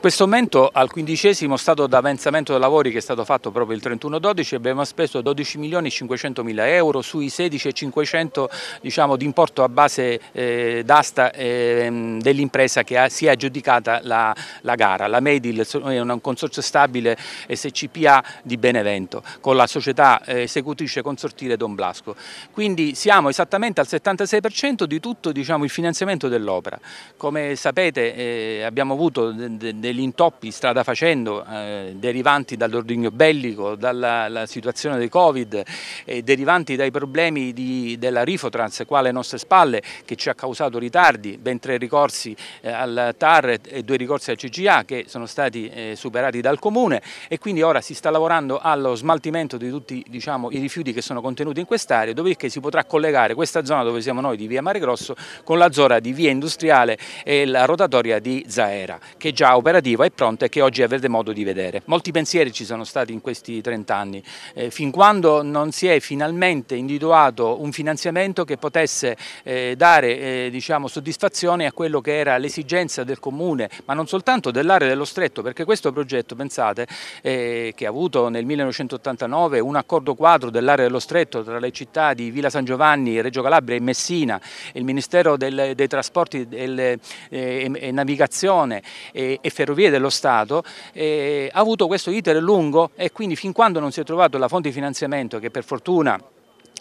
questo momento al quindicesimo stato d'avanzamento dei lavori che è stato fatto proprio il 31-12 abbiamo speso 12 milioni 500 mila euro sui 16 500 diciamo, di importo a base eh, d'asta eh, dell'impresa che ha, si è aggiudicata la, la, gara. La Medil è un consorzio stabile SCPA di Benevento con la società eh, esecutrice consortile Don Blasco. Quindi siamo esattamente al 76% di tutto diciamo, il finanziamento dell'opera. Come sapete eh, abbiamo avuto degli intoppi strada facendo eh, derivanti dall'ordigno bellico, dalla situazione del Covid, eh, derivanti dai problemi di, della Rifotrans qua alle nostre spalle che ci ha causato ritardi, ben tre ricorsi eh, al TAR e due ricorsi al CGA che sono stati eh, superati dal Comune e quindi ora si sta lavorando allo smaltimento di tutti diciamo, i rifiuti che sono contenuti in quest'area, dopodiché si potrà collegare questa zona dove siamo noi di via Mare Grosso con la zona di via Industriale e la rotatoria di Zaera che già opera operativa e pronta e che oggi avrete modo di vedere. Molti pensieri ci sono stati in questi 30 anni, eh, fin quando non si è finalmente individuato un finanziamento che potesse eh, dare eh, diciamo, soddisfazione a quello che era l'esigenza del Comune, ma non soltanto dell'area dello Stretto, perché questo progetto, pensate, eh, che ha avuto nel 1989 un accordo quadro dell'area dello Stretto tra le città di Villa San Giovanni, Reggio Calabria e Messina, il Ministero del, dei Trasporti eh, e, e Navigazione e, e Ferrovie, Ferrovie dello Stato eh, ha avuto questo iter lungo e quindi fin quando non si è trovato la fonte di finanziamento che per fortuna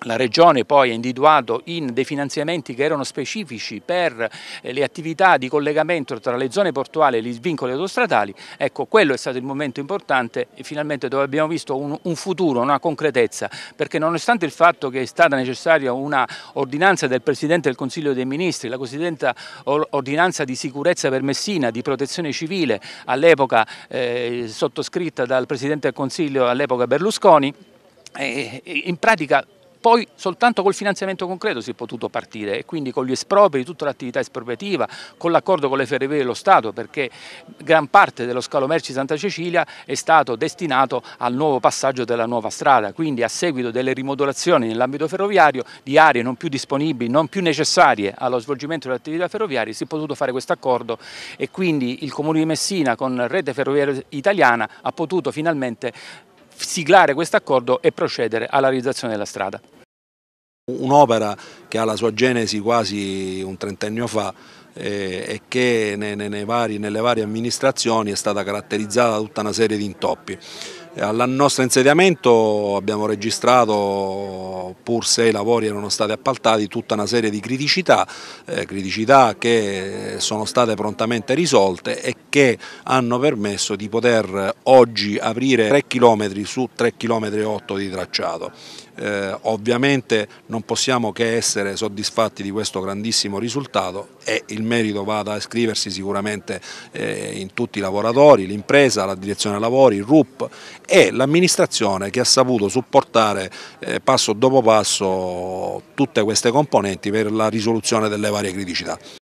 la Regione poi ha individuato in dei finanziamenti che erano specifici per eh, le attività di collegamento tra le zone portuali e gli svincoli autostradali, ecco quello è stato il momento importante e finalmente dove abbiamo visto un, un futuro, una concretezza, perché nonostante il fatto che è stata necessaria una ordinanza del Presidente del Consiglio dei Ministri, la cosiddetta ordinanza di sicurezza per Messina, di protezione civile, all'epoca eh, sottoscritta dal Presidente del Consiglio all'epoca Berlusconi, eh, eh in pratica poi soltanto col finanziamento concreto si è potuto partire e quindi con gli espropri, tutta l'attività espropriativa, con l'accordo con le ferrovie dello Stato perché gran parte dello scalo merci Santa Cecilia è stato destinato al nuovo passaggio della nuova strada, quindi a seguito delle rimodulazioni nell'ambito ferroviario di aree non più disponibili, non più necessarie allo svolgimento dell'attività ferroviaria si è potuto fare questo accordo e quindi il Comune di Messina con Rete Ferroviaria Italiana ha potuto finalmente siglare questo accordo e procedere alla realizzazione della strada. Un'opera che ha la sua genesi quasi un trentennio fa eh, e che nei, nei vari, nelle varie amministrazioni è stata caratterizzata da tutta una serie di intoppi. Eh, Al nostro insediamento abbiamo registrato, pur se i lavori erano stati appaltati, tutta una serie di criticità, eh, criticità che sono state prontamente risolte e che hanno permesso di poter eh, oggi aprire 3 km su 3,8 km di tracciato. Eh, ovviamente non possiamo che essere soddisfatti di questo grandissimo risultato e il merito va da iscriversi sicuramente eh, in tutti i lavoratori, l'impresa, la direzione lavori, il RUP è l'amministrazione che ha saputo supportare eh, passo dopo passo tutte queste componenti per la risoluzione delle varie criticità.